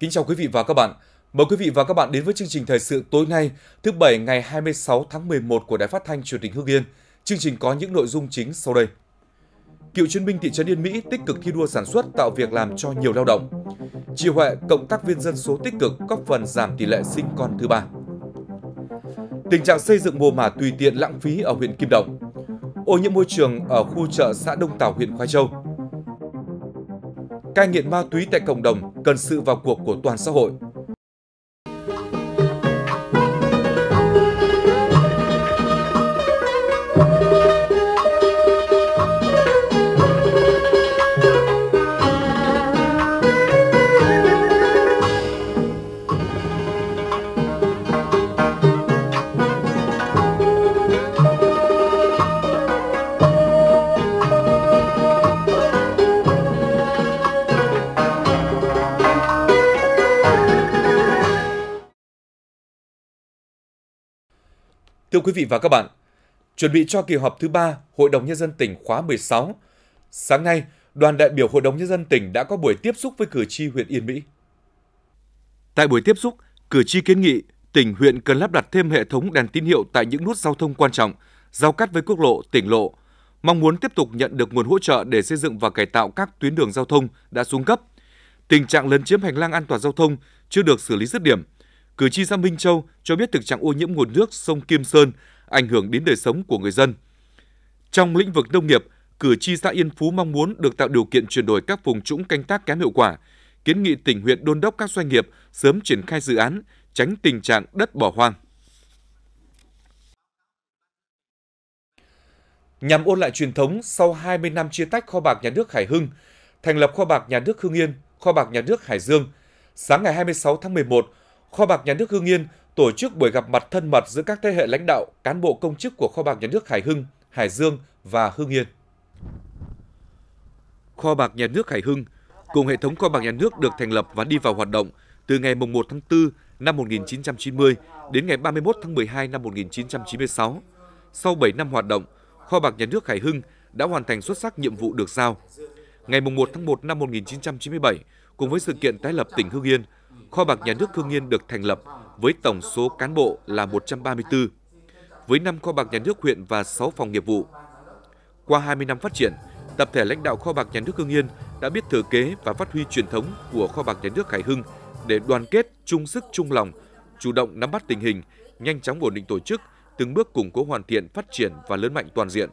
Kính chào quý vị và các bạn. Mời quý vị và các bạn đến với chương trình thời sự tối nay, thứ Bảy ngày 26 tháng 11 của Đài Phát thanh Truyền hình Hưng Yên. Chương trình có những nội dung chính sau đây. Cựu chiến binh thị trấn Yên Mỹ tích cực thi đua sản xuất tạo việc làm cho nhiều lao động. Chị Huệ, cộng tác viên dân số tích cực góp phần giảm tỷ lệ sinh con thứ ba. Tình trạng xây dựng mồ mả tùy tiện lãng phí ở huyện Kim Động. Ô nhiễm môi trường ở khu chợ xã Đông Tảo huyện Khoai Châu cai nghiện ma túy tại cộng đồng cần sự vào cuộc của toàn xã hội quý vị và các bạn, chuẩn bị cho kỳ họp thứ ba Hội đồng Nhân dân tỉnh khóa 16. Sáng nay, đoàn đại biểu Hội đồng Nhân dân tỉnh đã có buổi tiếp xúc với cử tri huyện Yên Mỹ. Tại buổi tiếp xúc, cử tri kiến nghị tỉnh huyện cần lắp đặt thêm hệ thống đèn tín hiệu tại những nút giao thông quan trọng, giao cắt với quốc lộ, tỉnh lộ, mong muốn tiếp tục nhận được nguồn hỗ trợ để xây dựng và cải tạo các tuyến đường giao thông đã xuống cấp. Tình trạng lấn chiếm hành lang an toàn giao thông chưa được xử lý dứt điểm – cử tri xã Minh Châu cho biết thực trạng ô nhiễm nguồn nước sông Kim Sơn ảnh hưởng đến đời sống của người dân. Trong lĩnh vực nông nghiệp, cử tri xã Yên Phú mong muốn được tạo điều kiện chuyển đổi các vùng trũng canh tác kém hiệu quả, kiến nghị tỉnh huyện đôn đốc các doanh nghiệp sớm triển khai dự án, tránh tình trạng đất bỏ hoang. Nhằm ôn lại truyền thống sau 20 năm chia tách kho bạc nhà nước Hải Hưng, thành lập kho bạc nhà nước Hưng Yên, kho bạc nhà nước Hải Dương, sáng ngày 26 tháng 11, Kho bạc Nhà nước Hưng Yên tổ chức buổi gặp mặt thân mật giữa các thế hệ lãnh đạo, cán bộ công chức của Kho bạc Nhà nước Hải Hưng, Hải Dương và Hưng Yên. Kho bạc Nhà nước Hải Hưng cùng hệ thống kho bạc nhà nước được thành lập và đi vào hoạt động từ ngày 1 tháng 4 năm 1990 đến ngày 31 tháng 12 năm 1996. Sau 7 năm hoạt động, kho bạc nhà nước Hải Hưng đã hoàn thành xuất sắc nhiệm vụ được giao. Ngày 1 tháng 1 năm 1997, cùng với sự kiện tái lập tỉnh Hưng Yên, Kho bạc nhà nước Hương Yên được thành lập với tổng số cán bộ là 134, với 5 kho bạc nhà nước huyện và 6 phòng nghiệp vụ. Qua 20 năm phát triển, tập thể lãnh đạo kho bạc nhà nước Hương Yên đã biết thừa kế và phát huy truyền thống của kho bạc nhà nước Hải Hưng để đoàn kết, chung sức chung lòng, chủ động nắm bắt tình hình, nhanh chóng ổn định tổ chức, từng bước củng cố hoàn thiện, phát triển và lớn mạnh toàn diện.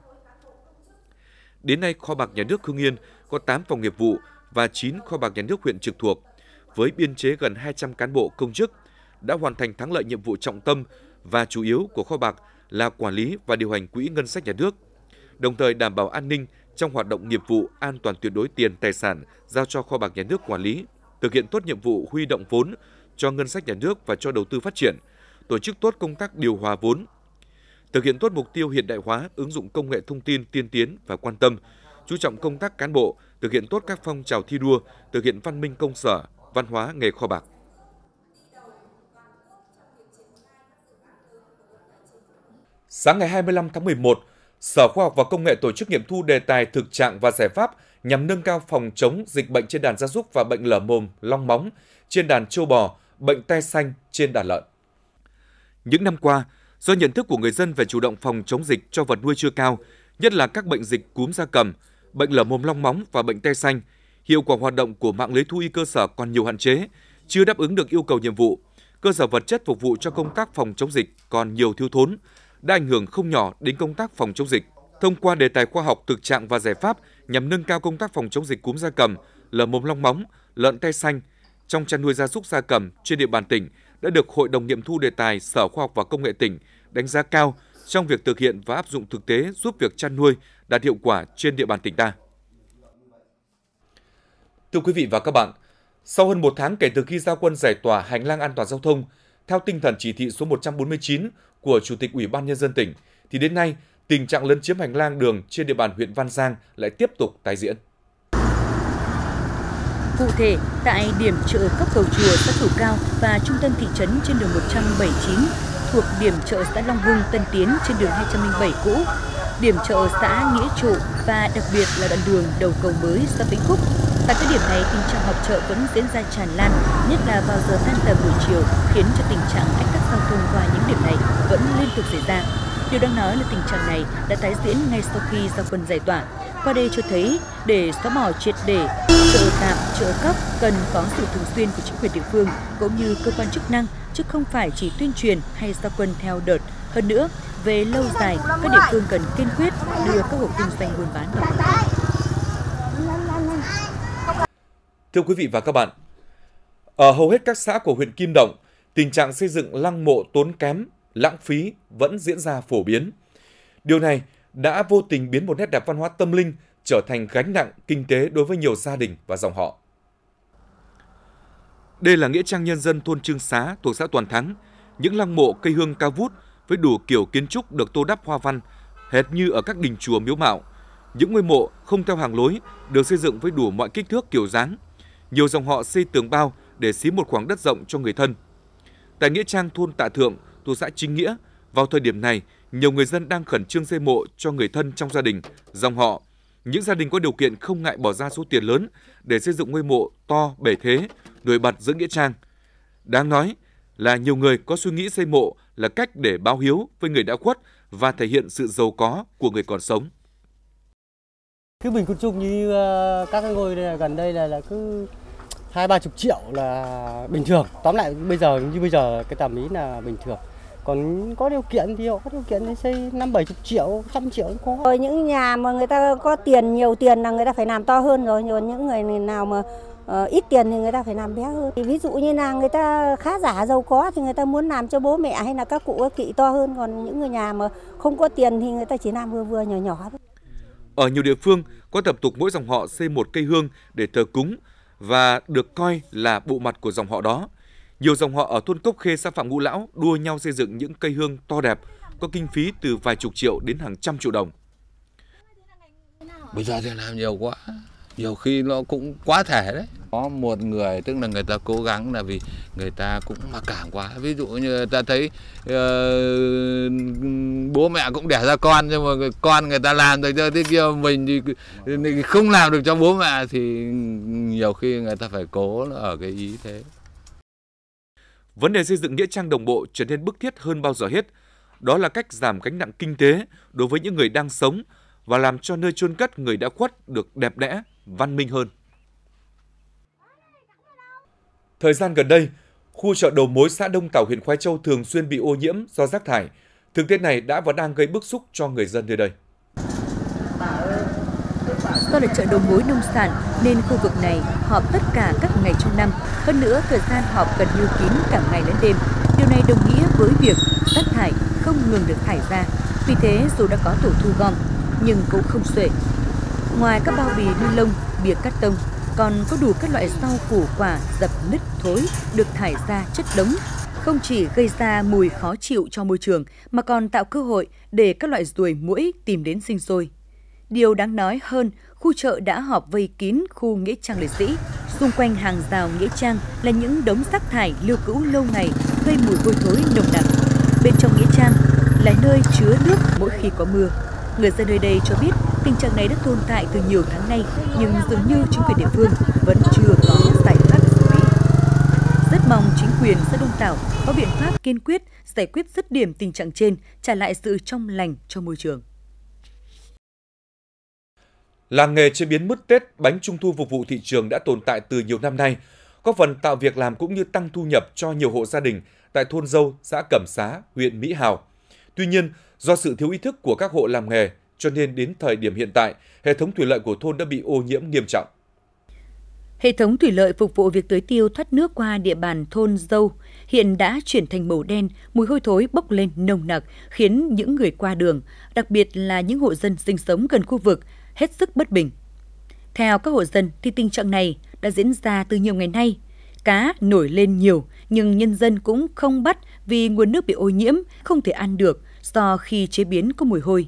Đến nay, kho bạc nhà nước Hương Yên có 8 phòng nghiệp vụ và 9 kho bạc nhà nước huyện trực thuộc – với biên chế gần 200 cán bộ công chức, đã hoàn thành thắng lợi nhiệm vụ trọng tâm và chủ yếu của kho bạc là quản lý và điều hành quỹ ngân sách nhà nước, đồng thời đảm bảo an ninh trong hoạt động nghiệp vụ an toàn tuyệt đối tiền tài sản giao cho kho bạc nhà nước quản lý, thực hiện tốt nhiệm vụ huy động vốn cho ngân sách nhà nước và cho đầu tư phát triển, tổ chức tốt công tác điều hòa vốn, thực hiện tốt mục tiêu hiện đại hóa, ứng dụng công nghệ thông tin tiên tiến và quan tâm, chú trọng công tác cán bộ, thực hiện tốt các phong trào thi đua, thực hiện văn minh công sở, văn hóa nghề kho bạc. Sáng ngày 25 tháng 11, Sở Khoa học và Công nghệ tổ chức nghiệm thu đề tài thực trạng và giải pháp nhằm nâng cao phòng chống dịch bệnh trên đàn gia súc và bệnh lở mồm, long móng, trên đàn châu bò, bệnh tai xanh trên đàn lợn. Những năm qua, do nhận thức của người dân về chủ động phòng chống dịch cho vật nuôi chưa cao, nhất là các bệnh dịch cúm gia cầm, bệnh lở mồm long móng và bệnh tai xanh, hiệu quả hoạt động của mạng lưới thú y cơ sở còn nhiều hạn chế, chưa đáp ứng được yêu cầu nhiệm vụ. Cơ sở vật chất phục vụ cho công tác phòng chống dịch còn nhiều thiếu thốn, đã ảnh hưởng không nhỏ đến công tác phòng chống dịch. Thông qua đề tài khoa học, thực trạng và giải pháp nhằm nâng cao công tác phòng chống dịch cúm gia cầm, lở mồm long móng, lợn tay xanh trong chăn nuôi gia súc gia cầm trên địa bàn tỉnh đã được Hội đồng nghiệm thu đề tài Sở Khoa học và Công nghệ tỉnh đánh giá cao trong việc thực hiện và áp dụng thực tế giúp việc chăn nuôi đạt hiệu quả trên địa bàn tỉnh ta. Thưa quý vị và các bạn, sau hơn một tháng kể từ khi giao quân giải tỏa hành lang an toàn giao thông, theo tinh thần chỉ thị số 149 của Chủ tịch Ủy ban Nhân dân tỉnh, thì đến nay, tình trạng lấn chiếm hành lang đường trên địa bàn huyện Văn Giang lại tiếp tục tái diễn. Cụ thể, tại điểm chợ cấp cầu chùa xã Thủ Cao và trung tâm thị trấn trên đường 179 thuộc điểm chợ xã Long Hưng Tân Tiến trên đường 207 cũ, điểm chợ xã Nghĩa Trụ và đặc biệt là đoạn đường đầu cầu mới xã Vĩnh Phúc Tại các điểm này, tình trạng họp chợ vẫn diễn ra tràn lan, nhất là vào giờ tan tầm buổi chiều, khiến cho tình trạng ách tắc giao thông qua những điểm này vẫn liên tục xảy ra. Điều đang nói là tình trạng này đã tái diễn ngay sau khi giao quân giải tỏa. Qua đây cho thấy, để xóa bỏ triệt để chợ tạm, chợ cóc cần có sự thường xuyên của chính quyền địa phương cũng như cơ quan chức năng, chứ không phải chỉ tuyên truyền hay giao quân theo đợt. Hơn nữa, về lâu dài, các địa phương cần kiên quyết đưa các hộ kinh doanh buôn bán vào Thưa quý vị và các bạn, ở hầu hết các xã của huyện Kim Động, tình trạng xây dựng lăng mộ tốn kém, lãng phí vẫn diễn ra phổ biến. Điều này đã vô tình biến một nét đẹp văn hóa tâm linh trở thành gánh nặng kinh tế đối với nhiều gia đình và dòng họ. Đây là nghĩa trang nhân dân thôn Trương Xá thuộc xã Toàn Thắng. Những lăng mộ cây hương cao vút với đủ kiểu kiến trúc được tô đắp hoa văn, hệt như ở các đình chùa miếu mạo. Những ngôi mộ không theo hàng lối được xây dựng với đủ mọi kích thước kiểu dáng, nhiều dòng họ xây tường bao để xí một khoảng đất rộng cho người thân. Tại nghĩa trang thôn Tạ Thượng, thuộc xã Chính Nghĩa, vào thời điểm này, nhiều người dân đang khẩn trương xây mộ cho người thân trong gia đình, dòng họ. Những gia đình có điều kiện không ngại bỏ ra số tiền lớn để xây dựng ngôi mộ to, bể thế, nổi bật giữa nghĩa trang. Đáng nói là nhiều người có suy nghĩ xây mộ là cách để báo hiếu với người đã khuất và thể hiện sự giàu có của người còn sống cứ bình quân chung như ờ, các cái ngôi đây, gần đây là, là cứ hai ba chục triệu là bình thường tóm lại bây giờ như bây giờ cái tầm ý là bình thường còn có điều kiện thì họ có điều kiện thì xây năm bảy chục triệu trăm triệu cũng có rồi những nhà mà người ta có tiền nhiều tiền là người ta phải làm to hơn rồi còn những người nào mà uh, ít tiền thì người ta phải làm bé hơn thì ví dụ như là người ta khá giả giàu có thì người ta muốn làm cho bố mẹ hay là các cụ các kỵ to hơn còn những người nhà mà không có tiền thì người ta chỉ làm vừa vừa nhỏ nhỏ thôi ở nhiều địa phương có tập tục mỗi dòng họ xây một cây hương để thờ cúng và được coi là bộ mặt của dòng họ đó. Nhiều dòng họ ở thôn Cốc Khê xã Phạm Ngũ Lão đua nhau xây dựng những cây hương to đẹp có kinh phí từ vài chục triệu đến hàng trăm triệu đồng. Bây giờ thì làm nhiều quá, nhiều khi nó cũng quá thể đấy có một người tức là người ta cố gắng là vì người ta cũng mặc cảm quá ví dụ như người ta thấy uh, bố mẹ cũng đẻ ra con nhưng mà con người ta làm được cho thế kia mình thì, thì không làm được cho bố mẹ thì nhiều khi người ta phải cố ở cái ý thế vấn đề xây dựng nghĩa trang đồng bộ trở nên bức thiết hơn bao giờ hết đó là cách giảm gánh nặng kinh tế đối với những người đang sống và làm cho nơi chôn cất người đã khuất được đẹp đẽ, văn minh hơn. Thời gian gần đây, khu chợ đầu mối xã Đông Tảo huyện Khoai Châu thường xuyên bị ô nhiễm do rác thải. Thực tế này đã và đang gây bức xúc cho người dân nơi đây. Do là chợ đầu mối nông sản nên khu vực này họp tất cả các ngày trong năm. Hơn nữa, thời gian họp gần như kín cả ngày lẫn đêm. Điều này đồng nghĩa với việc rác thải không ngừng được thải ra. Vì thế, dù đã có tổ thu gom, nhưng cũng không xuể. Ngoài các bao bì ni lông, bìa cắt tông, còn có đủ các loại rau củ quả dập nứt thối được thải ra chất đống không chỉ gây ra mùi khó chịu cho môi trường mà còn tạo cơ hội để các loại ruồi muỗi tìm đến sinh sôi. Điều đáng nói hơn, khu chợ đã họp vây kín khu nghĩa trang liệt sĩ. Xung quanh hàng rào nghĩa trang là những đống rác thải lưu cữu lâu ngày gây mùi hôi thối nồng nặc. Bên trong nghĩa trang là nơi chứa nước mỗi khi có mưa. Người dân nơi đây cho biết tình trạng này đã tồn tại từ nhiều tháng nay, nhưng dường như chính quyền địa phương vẫn chưa có giải pháp xử lý. Rất mong chính quyền xã Đông Tảo có biện pháp kiên quyết giải quyết dứt điểm tình trạng trên, trả lại sự trong lành cho môi trường. Làng nghề chế biến mứt Tết, bánh trung thu phục vụ thị trường đã tồn tại từ nhiều năm nay, góp phần tạo việc làm cũng như tăng thu nhập cho nhiều hộ gia đình tại thôn Dâu, xã Cẩm Xá, huyện Mỹ Hào. Tuy nhiên, do sự thiếu ý thức của các hộ làm nghề, cho nên đến thời điểm hiện tại, hệ thống thủy lợi của thôn đã bị ô nhiễm nghiêm trọng. Hệ thống thủy lợi phục vụ việc tưới tiêu thoát nước qua địa bàn thôn Dâu hiện đã chuyển thành màu đen, mùi hôi thối bốc lên nồng nặc khiến những người qua đường, đặc biệt là những hộ dân sinh sống gần khu vực, hết sức bất bình. Theo các hộ dân thì tình trạng này đã diễn ra từ nhiều ngày nay. Cá nổi lên nhiều nhưng nhân dân cũng không bắt vì nguồn nước bị ô nhiễm, không thể ăn được do khi chế biến có mùi hôi.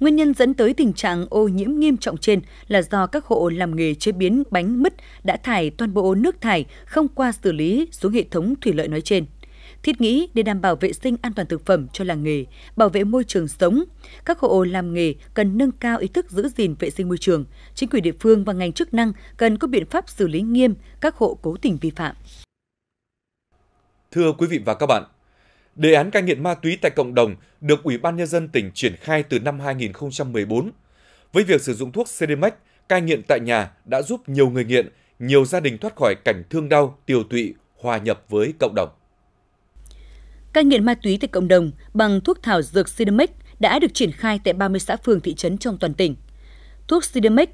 Nguyên nhân dẫn tới tình trạng ô nhiễm nghiêm trọng trên là do các hộ làm nghề chế biến bánh mứt đã thải toàn bộ nước thải không qua xử lý xuống hệ thống thủy lợi nói trên. Thiết nghĩ để đảm bảo vệ sinh an toàn thực phẩm cho làng nghề, bảo vệ môi trường sống, các hộ làm nghề cần nâng cao ý thức giữ gìn vệ sinh môi trường. Chính quyền địa phương và ngành chức năng cần có biện pháp xử lý nghiêm các hộ cố tình vi phạm. Thưa quý vị và các bạn, Đề án cai nghiện ma túy tại cộng đồng được Ủy ban Nhân dân tỉnh triển khai từ năm 2014. Với việc sử dụng thuốc Cdmax, cai nghiện tại nhà đã giúp nhiều người nghiện, nhiều gia đình thoát khỏi cảnh thương đau, tiêu tụy, hòa nhập với cộng đồng. Cai nghiện ma túy tại cộng đồng bằng thuốc thảo dược Cdmax đã được triển khai tại 30 xã phường thị trấn trong toàn tỉnh. Thuốc Cdmax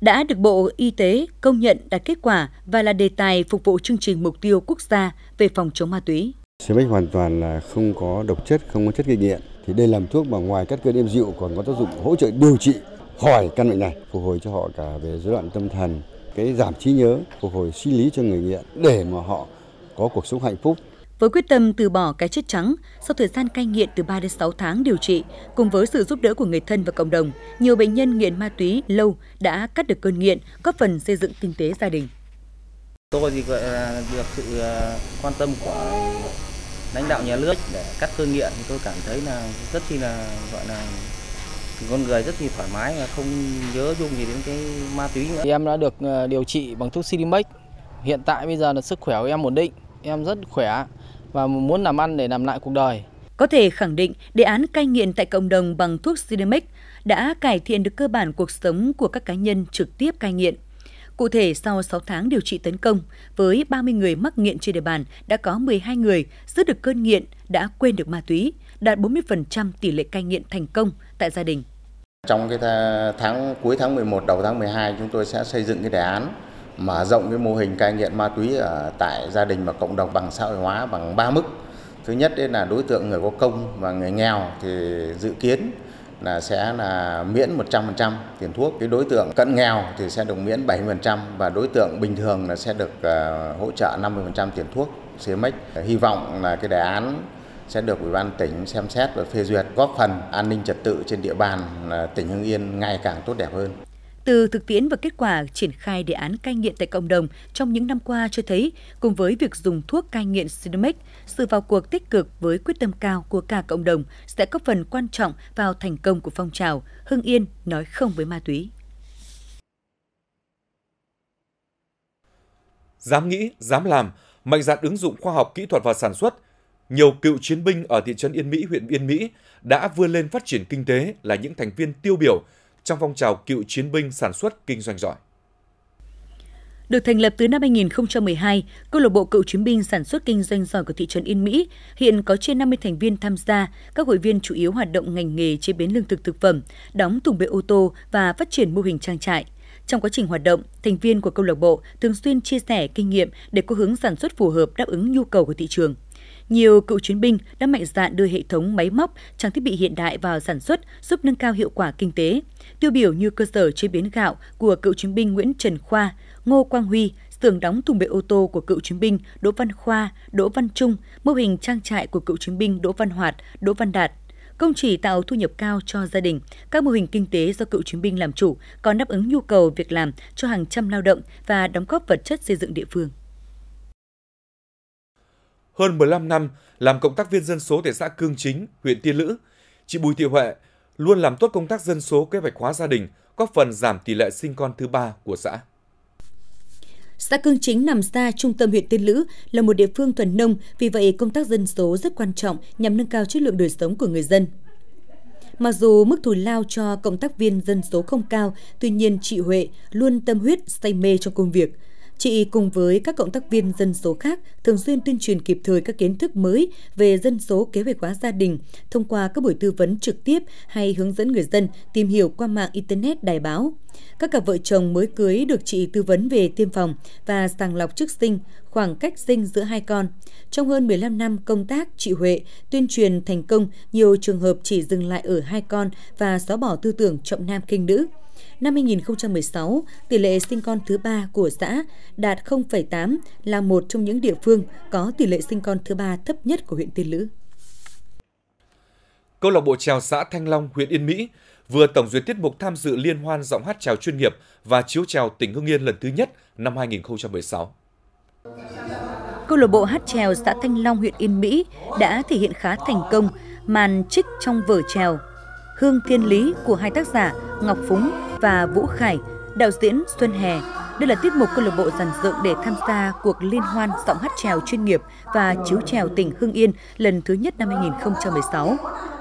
đã được Bộ Y tế công nhận đạt kết quả và là đề tài phục vụ chương trình mục tiêu quốc gia về phòng chống ma túy. Cmex hoàn toàn là không có độc chất, không có chất gây nghiện. Thì đây làm thuốc mà ngoài các cơn êm dịu còn có tác dụng hỗ trợ điều trị khỏi căn bệnh này, phục hồi cho họ cả về rối loạn tâm thần, cái giảm trí nhớ, phục hồi suy lý cho người nghiện để mà họ có cuộc sống hạnh phúc. Với quyết tâm từ bỏ cái chết trắng, sau thời gian cai nghiện từ 3 đến 6 tháng điều trị, cùng với sự giúp đỡ của người thân và cộng đồng, nhiều bệnh nhân nghiện ma túy lâu đã cắt được cơn nghiện, góp phần xây dựng kinh tế gia đình. Tôi thì được sự ờ, quan tâm của lãnh đạo nhà nước để cắt cơn nghiện tôi cảm thấy là rất chi là gọi là con người rất là thoải mái và không nhớ dung gì đến cái ma túy nữa. Em đã được ờ, điều trị bằng thuốc Silimex. Hiện tại bây giờ là sức khỏe của em ổn định, em rất khỏe và muốn làm ăn để làm lại cuộc đời. Có thể khẳng định đề án cai nghiện tại cộng đồng bằng thuốc Silimex đã cải thiện được cơ bản cuộc sống của các cá nhân trực tiếp cai nghiện. Cụ thể, sau 6 tháng điều trị tấn công, với 30 người mắc nghiện trên địa bàn, đã có 12 người dứt được cơn nghiện, đã quên được ma túy, đạt 40% tỷ lệ cai nghiện thành công tại gia đình. Trong cái tháng cuối tháng 11 đầu tháng 12 chúng tôi sẽ xây dựng cái đề án mở rộng cái mô hình cai nghiện ma túy ở tại gia đình và cộng đồng bằng xã hội hóa bằng 3 mức. Thứ nhất là đối tượng người có công và người nghèo thì dự kiến là sẽ là miễn 100% tiền thuốc. Cái đối tượng cận nghèo thì sẽ được miễn 70% và đối tượng bình thường là sẽ được ờ, hỗ trợ 50% tiền thuốc CMX. Hy vọng là cái đề án sẽ được Ủy ban tỉnh xem xét và phê duyệt góp phần an ninh trật tự trên địa bàn tỉnh Hưng Yên ngày càng tốt đẹp hơn. Từ thực tiễn và kết quả triển khai đề án cai nghiện tại cộng đồng trong những năm qua cho thấy, cùng với việc dùng thuốc cai nghiện Sinomic, sự vào cuộc tích cực với quyết tâm cao của cả cộng đồng sẽ góp phần quan trọng vào thành công của phong trào Hưng Yên nói không với ma túy. Dám nghĩ, dám làm, mạnh dạn ứng dụng khoa học kỹ thuật vào sản xuất, nhiều cựu chiến binh ở thị trấn Yên Mỹ, huyện Yên Mỹ đã vươn lên phát triển kinh tế là những thành viên tiêu biểu trong phong trào cựu chiến binh sản xuất kinh doanh giỏi. Được thành lập từ năm 2012, câu lạc bộ cựu chiến binh sản xuất kinh doanh giỏi của thị trấn Yên Mỹ hiện có trên 50 thành viên tham gia. Các hội viên chủ yếu hoạt động ngành nghề chế biến lương thực thực phẩm, đóng thùng bê ô tô và phát triển mô hình trang trại. Trong quá trình hoạt động, thành viên của câu lạc bộ thường xuyên chia sẻ kinh nghiệm để có hướng sản xuất phù hợp đáp ứng nhu cầu của thị trường. Nhiều cựu chiến binh đã mạnh dạn đưa hệ thống máy móc, trang thiết bị hiện đại vào sản xuất giúp nâng cao hiệu quả kinh tế. Tiêu biểu như cơ sở chế biến gạo của cựu chiến binh Nguyễn Trần Khoa, Ngô Quang Huy, xưởng đóng thùng bệ ô tô của cựu chiến binh Đỗ Văn Khoa, Đỗ Văn Trung, mô hình trang trại của cựu chiến binh Đỗ Văn Hoạt, Đỗ Văn Đạt. Không chỉ tạo thu nhập cao cho gia đình, các mô hình kinh tế do cựu chiến binh làm chủ còn đáp ứng nhu cầu việc làm cho hàng trăm lao động và đóng góp vật chất xây dựng địa phương. Hơn 15 năm làm cộng tác viên dân số tại xã Cương Chính, huyện Tiên Lữ, chị Bùi Thị Huệ luôn làm tốt công tác dân số kế hoạch hóa gia đình, góp phần giảm tỷ lệ sinh con thứ ba của xã. Xã Cương Chính nằm xa trung tâm huyện Tiên Lữ là một địa phương thuần nông, vì vậy công tác dân số rất quan trọng nhằm nâng cao chất lượng đời sống của người dân. Mặc dù mức thù lao cho cộng tác viên dân số không cao, tuy nhiên chị Huệ luôn tâm huyết, say mê trong công việc – Chị cùng với các cộng tác viên dân số khác thường xuyên tuyên truyền kịp thời các kiến thức mới về dân số kế hoạch hóa gia đình thông qua các buổi tư vấn trực tiếp hay hướng dẫn người dân tìm hiểu qua mạng Internet đài báo. Các cặp vợ chồng mới cưới được chị tư vấn về tiêm phòng và sàng lọc trước sinh, khoảng cách sinh giữa hai con. Trong hơn 15 năm công tác, chị Huệ tuyên truyền thành công nhiều trường hợp chỉ dừng lại ở hai con và xóa bỏ tư tưởng trọng nam khinh nữ. Năm 2016, tỷ lệ sinh con thứ ba của xã đạt 0,8 là một trong những địa phương có tỷ lệ sinh con thứ ba thấp nhất của huyện Tiên Lữ. Câu lạc bộ chèo xã Thanh Long, huyện Yên Mỹ vừa tổng duyệt tiết mục tham dự liên hoan giọng hát chèo chuyên nghiệp và chiếu chèo tỉnh Hưng Yên lần thứ nhất năm 2016. Câu lạc bộ hát chèo xã Thanh Long, huyện Yên Mỹ đã thể hiện khá thành công màn trích trong vở chèo Hương Thiên Lý của hai tác giả Ngọc Phúng và Vũ Khải, đạo diễn Xuân Hè. Đây là tiết mục câu lạc bộ dàn dựng để tham gia cuộc liên hoan giọng hát trèo chuyên nghiệp và chiếu trèo tỉnh Hưng Yên lần thứ nhất năm 2016.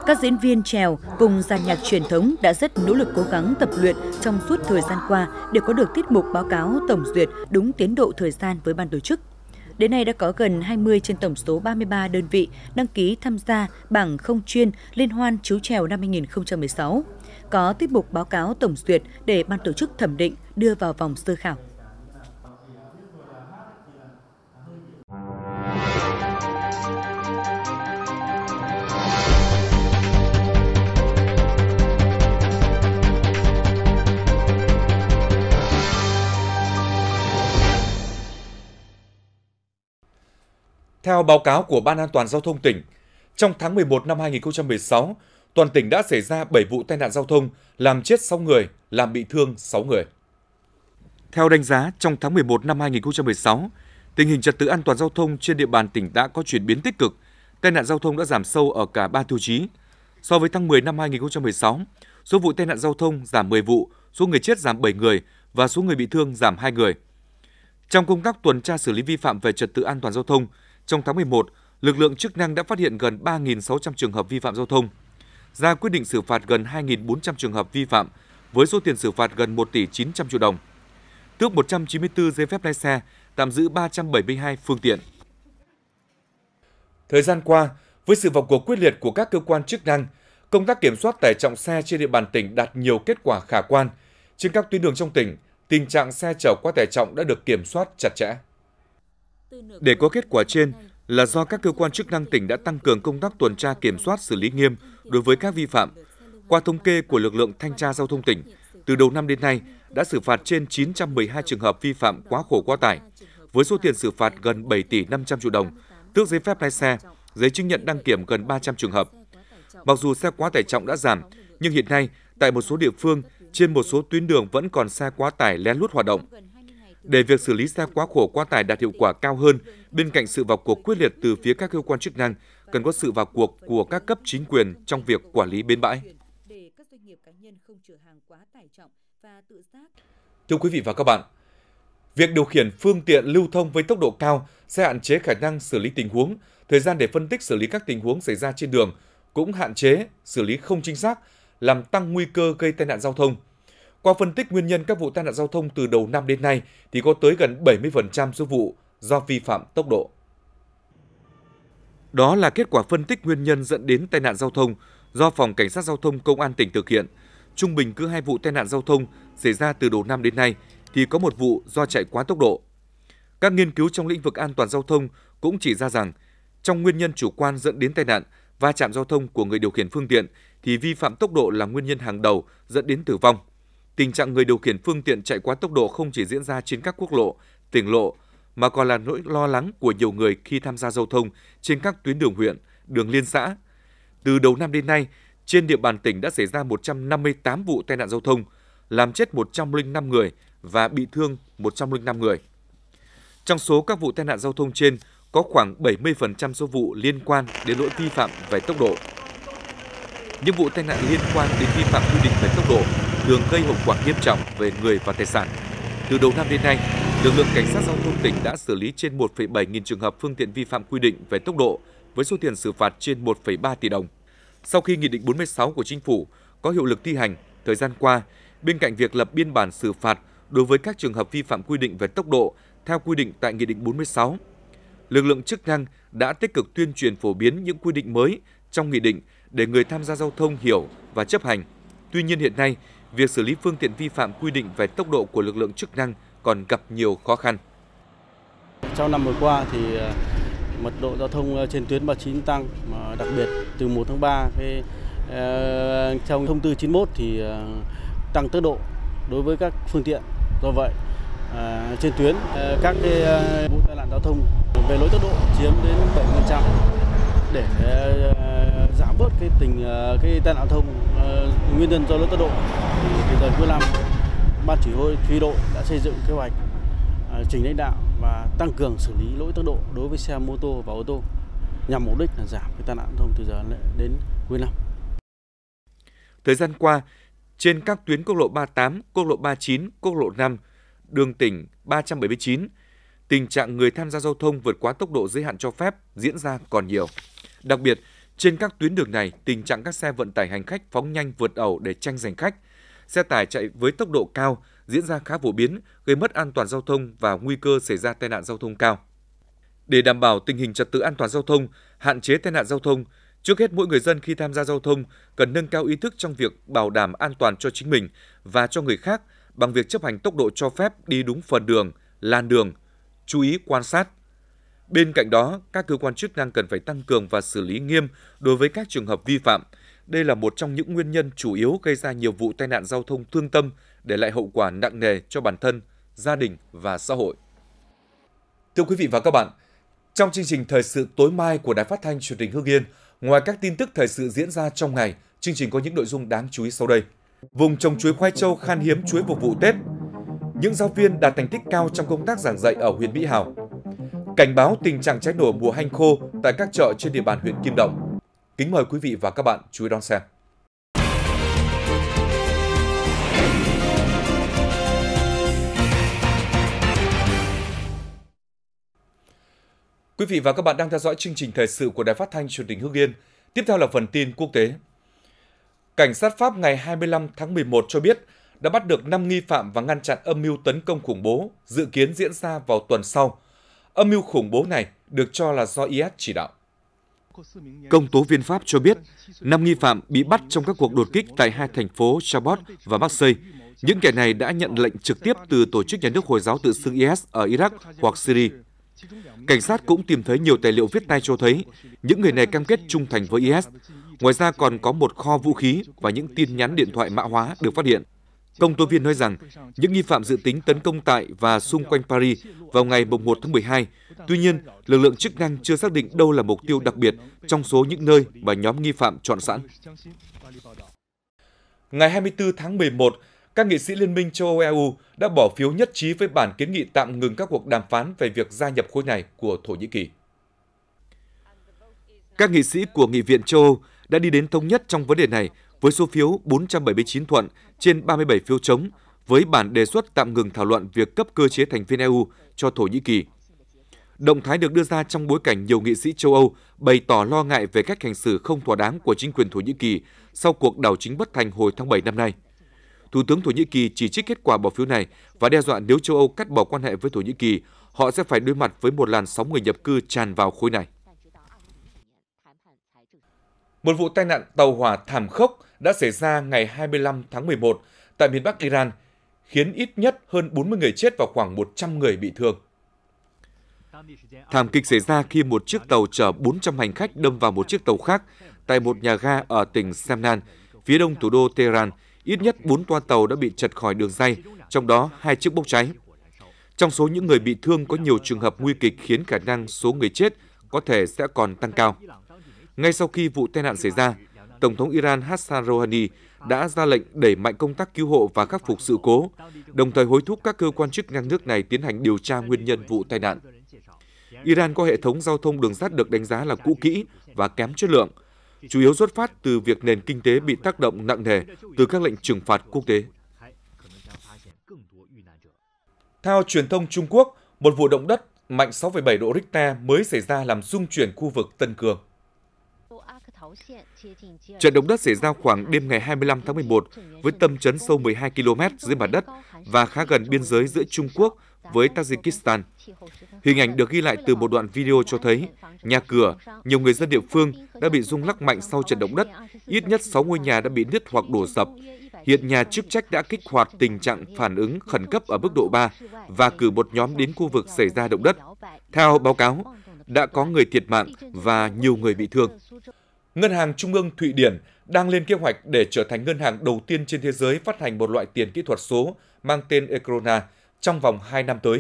Các diễn viên trèo cùng dàn nhạc truyền thống đã rất nỗ lực cố gắng tập luyện trong suốt thời gian qua để có được tiết mục báo cáo tổng duyệt đúng tiến độ thời gian với ban tổ chức. Đến nay đã có gần 20 trên tổng số 33 đơn vị đăng ký tham gia bảng không chuyên liên hoan chú trèo năm 2016 có tiết mục báo cáo tổng duyệt để ban tổ chức thẩm định đưa vào vòng sơ khảo. Theo báo cáo của Ban An toàn Giao thông tỉnh, trong tháng 11 năm 2016, toàn tỉnh đã xảy ra 7 vụ tai nạn giao thông, làm chết 6 người, làm bị thương 6 người. Theo đánh giá, trong tháng 11 năm 2016, tình hình trật tự an toàn giao thông trên địa bàn tỉnh đã có chuyển biến tích cực. Tai nạn giao thông đã giảm sâu ở cả 3 tiêu chí. So với tháng 10 năm 2016, số vụ tai nạn giao thông giảm 10 vụ, số người chết giảm 7 người và số người bị thương giảm 2 người. Trong công tác tuần tra xử lý vi phạm về trật tự an toàn giao thông, trong tháng 11, lực lượng chức năng đã phát hiện gần 3.600 trường hợp vi phạm giao thông, ra quyết định xử phạt gần 2.400 trường hợp vi phạm với số tiền xử phạt gần 1 tỷ 900 triệu đồng. Tước 194 giấy phép lái xe, tạm giữ 372 phương tiện. Thời gian qua, với sự vào cuộc quyết liệt của các cơ quan chức năng, công tác kiểm soát tải trọng xe trên địa bàn tỉnh đạt nhiều kết quả khả quan. Trên các tuyến đường trong tỉnh, tình trạng xe chở quá tải trọng đã được kiểm soát chặt chẽ. Để có kết quả trên là do các cơ quan chức năng tỉnh đã tăng cường công tác tuần tra kiểm soát xử lý nghiêm đối với các vi phạm. Qua thống kê của lực lượng thanh tra giao thông tỉnh, từ đầu năm đến nay đã xử phạt trên 912 trường hợp vi phạm quá khổ quá tải, với số tiền xử phạt gần 7 tỷ 500 triệu đồng, tước giấy phép lái xe, giấy chứng nhận đăng kiểm gần 300 trường hợp. Mặc dù xe quá tải trọng đã giảm, nhưng hiện nay tại một số địa phương trên một số tuyến đường vẫn còn xe quá tải lén lút hoạt động. Để việc xử lý xe quá khổ quá tải đạt hiệu quả cao hơn, bên cạnh sự vào cuộc quyết liệt từ phía các cơ quan chức năng, cần có sự vào cuộc của các cấp chính quyền trong việc quản lý bến bãi. Thưa quý vị và các bạn, việc điều khiển phương tiện lưu thông với tốc độ cao sẽ hạn chế khả năng xử lý tình huống, thời gian để phân tích xử lý các tình huống xảy ra trên đường cũng hạn chế, xử lý không chính xác, làm tăng nguy cơ gây tai nạn giao thông. Qua phân tích nguyên nhân các vụ tai nạn giao thông từ đầu năm đến nay thì có tới gần 70% số vụ do vi phạm tốc độ. Đó là kết quả phân tích nguyên nhân dẫn đến tai nạn giao thông do Phòng Cảnh sát Giao thông Công an tỉnh thực hiện. Trung bình cứ hai vụ tai nạn giao thông xảy ra từ đầu năm đến nay thì có một vụ do chạy quá tốc độ. Các nghiên cứu trong lĩnh vực an toàn giao thông cũng chỉ ra rằng trong nguyên nhân chủ quan dẫn đến tai nạn, va chạm giao thông của người điều khiển phương tiện thì vi phạm tốc độ là nguyên nhân hàng đầu dẫn đến tử vong. Tình trạng người điều khiển phương tiện chạy quá tốc độ không chỉ diễn ra trên các quốc lộ, tỉnh lộ mà còn là nỗi lo lắng của nhiều người khi tham gia giao thông trên các tuyến đường huyện, đường liên xã. Từ đầu năm đến nay, trên địa bàn tỉnh đã xảy ra 158 vụ tai nạn giao thông, làm chết 105 người và bị thương 105 người. Trong số các vụ tai nạn giao thông trên, có khoảng 70% số vụ liên quan đến lỗi vi phạm về tốc độ. Những vụ tai nạn liên quan đến vi phạm quy định về tốc độ thường gây hậu quả nghiêm trọng về người và tài sản. Từ đầu năm đến nay, lực lượng cảnh sát giao thông tỉnh đã xử lý trên 1,7 nghìn trường hợp phương tiện vi phạm quy định về tốc độ với số tiền xử phạt trên 1,3 tỷ đồng. Sau khi Nghị định 46 của Chính phủ có hiệu lực thi hành, thời gian qua, bên cạnh việc lập biên bản xử phạt đối với các trường hợp vi phạm quy định về tốc độ theo quy định tại Nghị định 46, lực lượng chức năng đã tích cực tuyên truyền phổ biến những quy định mới trong nghị định để người tham gia giao thông hiểu và chấp hành. Tuy nhiên hiện nay, việc xử lý phương tiện vi phạm quy định về tốc độ của lực lượng chức năng còn gặp nhiều khó khăn. Trong năm vừa qua thì ờ, mật độ giao thông ờ, trên tuyến 39 tăng, mà đặc biệt từ 1 tháng 3 cái, ờ, trong thông tư 91 thì tăng tốc độ đối với các phương tiện. Do vậy trên tuyến các cái vụ tai nạn giao thông về lỗi tốc độ chiếm đến 7% để giảm bớt cái tình cái tai nạn giao thông nguyên nhân do lỗi tốc độ thì giờ cuối làm ban chỉ huy thủy đội đã xây dựng kế hoạch à, trình lãnh đạo và tăng cường xử lý lỗi tốc độ đối với xe mô tô và ô tô nhằm mục đích là giảm cái tai nạn giao thông từ giờ đến cuối năm. Thời gian qua, trên các tuyến quốc lộ 38, quốc lộ 39, quốc lộ 5, đường tỉnh 379, tình trạng người tham gia giao thông vượt quá tốc độ giới hạn cho phép diễn ra còn nhiều. Đặc biệt, trên các tuyến đường này, tình trạng các xe vận tải hành khách phóng nhanh vượt ẩu để tranh giành khách – xe tải chạy với tốc độ cao diễn ra khá phổ biến, gây mất an toàn giao thông và nguy cơ xảy ra tai nạn giao thông cao. Để đảm bảo tình hình trật tự an toàn giao thông, hạn chế tai nạn giao thông, trước hết mỗi người dân khi tham gia giao thông cần nâng cao ý thức trong việc bảo đảm an toàn cho chính mình và cho người khác bằng việc chấp hành tốc độ cho phép đi đúng phần đường, làn đường, chú ý quan sát. Bên cạnh đó, các cơ quan chức năng cần phải tăng cường và xử lý nghiêm đối với các trường hợp vi phạm – đây là một trong những nguyên nhân chủ yếu gây ra nhiều vụ tai nạn giao thông thương tâm, để lại hậu quả nặng nề cho bản thân, gia đình và xã hội. Thưa quý vị và các bạn, trong chương trình thời sự tối mai của Đài Phát thanh Truyền hình Hưng Yên, ngoài các tin tức thời sự diễn ra trong ngày, chương trình có những nội dung đáng chú ý sau đây. Vùng trồng chuối khoai châu khan hiếm chuối phục vụ Tết. Những giáo viên đạt thành tích cao trong công tác giảng dạy ở huyện Mỹ Hào. Cảnh báo tình trạng cháy nổ mùa hanh khô tại các chợ trên địa bàn huyện Kim Động. Kính mời quý vị và các bạn chú ý đón xem. Quý vị và các bạn đang theo dõi chương trình thời sự của Đài Phát thanh Truyền hình Hưng Yên. Tiếp theo là phần tin quốc tế. Cảnh sát Pháp ngày 25 tháng 11 cho biết đã bắt được 5 nghi phạm và ngăn chặn âm mưu tấn công khủng bố dự kiến diễn ra vào tuần sau. Âm mưu khủng bố này được cho là do IS chỉ đạo. Công tố viên Pháp cho biết, 5 nghi phạm bị bắt trong các cuộc đột kích tại hai thành phố Chabot và Marseille. Những kẻ này đã nhận lệnh trực tiếp từ Tổ chức Nhà nước Hồi giáo tự xưng IS ở Iraq hoặc Syria. Cảnh sát cũng tìm thấy nhiều tài liệu viết tay cho thấy những người này cam kết trung thành với IS. Ngoài ra còn có một kho vũ khí và những tin nhắn điện thoại mã hóa được phát hiện. Công tố viên nói rằng những nghi phạm dự tính tấn công tại và xung quanh Paris vào ngày 1 tháng 12. Tuy nhiên, lực lượng chức năng chưa xác định đâu là mục tiêu đặc biệt trong số những nơi mà nhóm nghi phạm chọn sẵn. Ngày 24 tháng 11, các nghị sĩ Liên minh châu Âu EU đã bỏ phiếu nhất trí với bản kiến nghị tạm ngừng các cuộc đàm phán về việc gia nhập khối này của Thổ Nhĩ Kỳ. Các nghị sĩ của Nghị viện châu Âu đã đi đến thống nhất trong vấn đề này với số phiếu 479 thuận trên 37 phiếu chống với bản đề xuất tạm ngừng thảo luận việc cấp cơ chế thành viên EU cho Thổ Nhĩ Kỳ. Động thái được đưa ra trong bối cảnh nhiều nghị sĩ châu Âu bày tỏ lo ngại về cách hành xử không thỏa đáng của chính quyền Thổ Nhĩ Kỳ sau cuộc đảo chính bất thành hồi tháng 7 năm nay. Thủ tướng Thổ Nhĩ Kỳ chỉ trích kết quả bỏ phiếu này và đe dọa nếu châu Âu cắt bỏ quan hệ với Thổ Nhĩ Kỳ, họ sẽ phải đối mặt với một làn sóng người nhập cư tràn vào khối này. Một vụ tai nạn tàu hỏa thảm khốc đã xảy ra ngày 25 tháng 11 tại miền Bắc Iran, khiến ít nhất hơn 40 người chết và khoảng 100 người bị thương. Thảm kịch xảy ra khi một chiếc tàu chở 400 hành khách đâm vào một chiếc tàu khác tại một nhà ga ở tỉnh Semnan, phía đông thủ đô Tehran. Ít nhất 4 toa tàu đã bị chật khỏi đường dây, trong đó hai chiếc bốc cháy. Trong số những người bị thương có nhiều trường hợp nguy kịch khiến khả năng số người chết có thể sẽ còn tăng cao. Ngay sau khi vụ tai nạn xảy ra, Tổng thống Iran Hassan Rouhani đã ra lệnh đẩy mạnh công tác cứu hộ và khắc phục sự cố, đồng thời hối thúc các cơ quan chức năng nước này tiến hành điều tra nguyên nhân vụ tai nạn. Iran có hệ thống giao thông đường sắt được đánh giá là cũ kỹ và kém chất lượng, chủ yếu xuất phát từ việc nền kinh tế bị tác động nặng nề từ các lệnh trừng phạt quốc tế. Theo truyền thông Trung Quốc, một vụ động đất mạnh 6,7 độ Richter mới xảy ra làm rung chuyển khu vực Tân Cường. Trận động đất xảy ra khoảng đêm ngày 25 tháng 11 với tâm chấn sâu 12 km dưới mặt đất và khá gần biên giới giữa Trung Quốc với Tajikistan. Hình ảnh được ghi lại từ một đoạn video cho thấy nhà cửa, nhiều người dân địa phương đã bị rung lắc mạnh sau trận động đất, ít nhất 6 ngôi nhà đã bị nứt hoặc đổ sập. Hiện nhà chức trách đã kích hoạt tình trạng phản ứng khẩn cấp ở mức độ 3 và cử một nhóm đến khu vực xảy ra động đất. Theo báo cáo, đã có người thiệt mạng và nhiều người bị thương. Ngân hàng Trung ương Thụy Điển đang lên kế hoạch để trở thành ngân hàng đầu tiên trên thế giới phát hành một loại tiền kỹ thuật số mang tên Ekrona trong vòng 2 năm tới.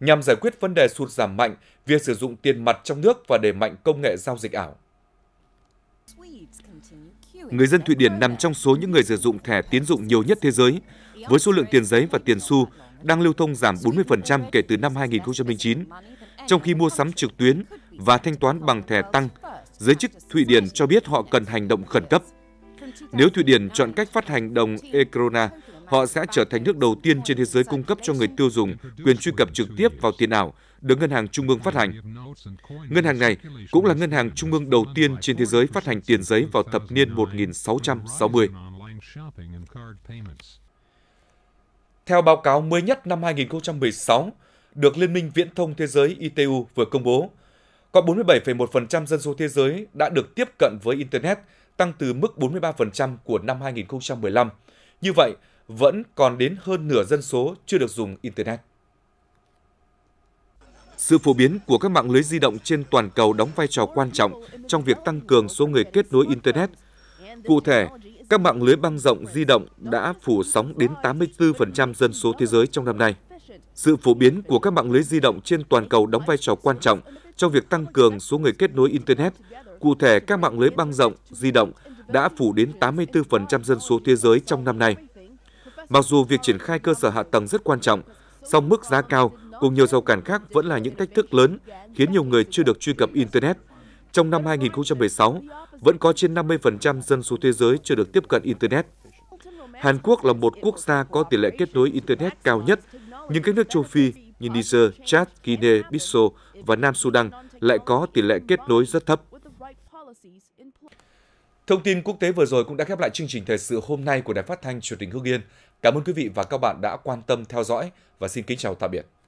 Nhằm giải quyết vấn đề sụt giảm mạnh, việc sử dụng tiền mặt trong nước và đẩy mạnh công nghệ giao dịch ảo. Người dân Thụy Điển nằm trong số những người sử dụng thẻ tiến dụng nhiều nhất thế giới, với số lượng tiền giấy và tiền xu đang lưu thông giảm 40% kể từ năm 2009, trong khi mua sắm trực tuyến và thanh toán bằng thẻ tăng Giới chức Thụy Điển cho biết họ cần hành động khẩn cấp. Nếu Thụy Điển chọn cách phát hành đồng Ekrona, họ sẽ trở thành nước đầu tiên trên thế giới cung cấp cho người tiêu dùng quyền truy cập trực tiếp vào tiền ảo được Ngân hàng Trung ương phát hành. Ngân hàng này cũng là ngân hàng trung ương đầu tiên trên thế giới phát hành tiền giấy vào thập niên 1660. Theo báo cáo mới nhất năm 2016, được Liên minh Viễn thông Thế giới ITU vừa công bố, có 47,1% dân số thế giới đã được tiếp cận với Internet, tăng từ mức 43% của năm 2015. Như vậy, vẫn còn đến hơn nửa dân số chưa được dùng Internet. Sự phổ biến của các mạng lưới di động trên toàn cầu đóng vai trò quan trọng trong việc tăng cường số người kết nối Internet. Cụ thể, các mạng lưới băng rộng di động đã phủ sóng đến 84% dân số thế giới trong năm nay. Sự phổ biến của các mạng lưới di động trên toàn cầu đóng vai trò quan trọng trong việc tăng cường số người kết nối Internet. Cụ thể, các mạng lưới băng rộng, di động đã phủ đến 84% dân số thế giới trong năm nay. Mặc dù việc triển khai cơ sở hạ tầng rất quan trọng, song mức giá cao cùng nhiều rào cản khác vẫn là những thách thức lớn khiến nhiều người chưa được truy cập Internet. Trong năm 2016, vẫn có trên 50% dân số thế giới chưa được tiếp cận Internet. Hàn Quốc là một quốc gia có tỷ lệ kết nối Internet cao nhất nhưng các nước châu Phi như Niger, Chad, Guinea-Bissau và Nam Sudan lại có tỷ lệ kết nối rất thấp. Thông tin quốc tế vừa rồi cũng đã khép lại chương trình thời sự hôm nay của Đài Phát thanh Truyền hình Hưng Yên. Cảm ơn quý vị và các bạn đã quan tâm theo dõi và xin kính chào tạm biệt.